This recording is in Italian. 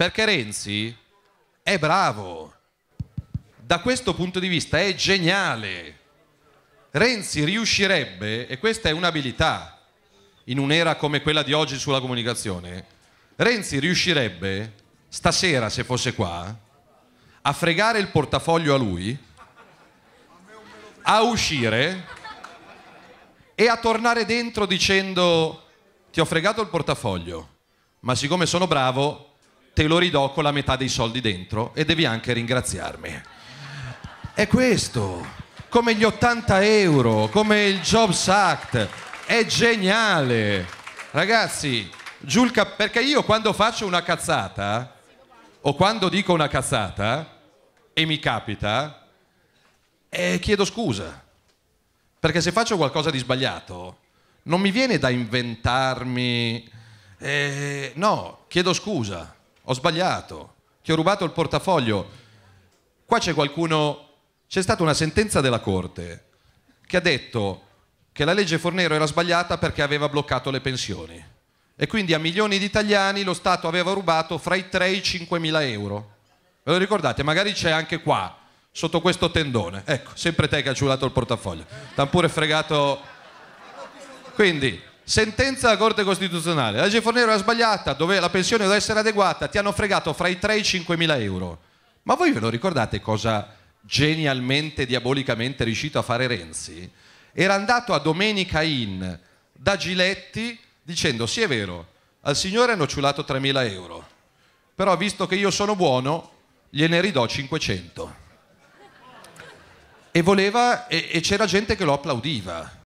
Perché Renzi è bravo, da questo punto di vista è geniale. Renzi riuscirebbe, e questa è un'abilità in un'era come quella di oggi sulla comunicazione, Renzi riuscirebbe, stasera se fosse qua, a fregare il portafoglio a lui, a uscire e a tornare dentro dicendo ti ho fregato il portafoglio, ma siccome sono bravo te lo ridò con la metà dei soldi dentro e devi anche ringraziarmi. È questo, come gli 80 euro, come il Jobs Act, è geniale. Ragazzi, giù il Giulca, perché io quando faccio una cazzata, o quando dico una cazzata, e mi capita, eh, chiedo scusa. Perché se faccio qualcosa di sbagliato, non mi viene da inventarmi... Eh, no, chiedo scusa ho sbagliato, ti ho rubato il portafoglio. Qua c'è qualcuno, c'è stata una sentenza della Corte che ha detto che la legge Fornero era sbagliata perché aveva bloccato le pensioni e quindi a milioni di italiani lo Stato aveva rubato fra i 3 e i 5 mila euro. Ve lo ricordate? Magari c'è anche qua, sotto questo tendone. Ecco, sempre te che ha ciulato il portafoglio. T'han pure fregato... Quindi, Sentenza della Corte Costituzionale. La legge Fornero era sbagliata, dove la pensione doveva essere adeguata, ti hanno fregato fra i 3 e i 5 mila euro. Ma voi ve lo ricordate cosa genialmente, diabolicamente riuscito a fare Renzi? Era andato a Domenica In da Giletti dicendo sì è vero, al signore hanno ciulato 3 mila euro, però visto che io sono buono gliene ridò 500. E, voleva, e, e c'era gente che lo applaudiva.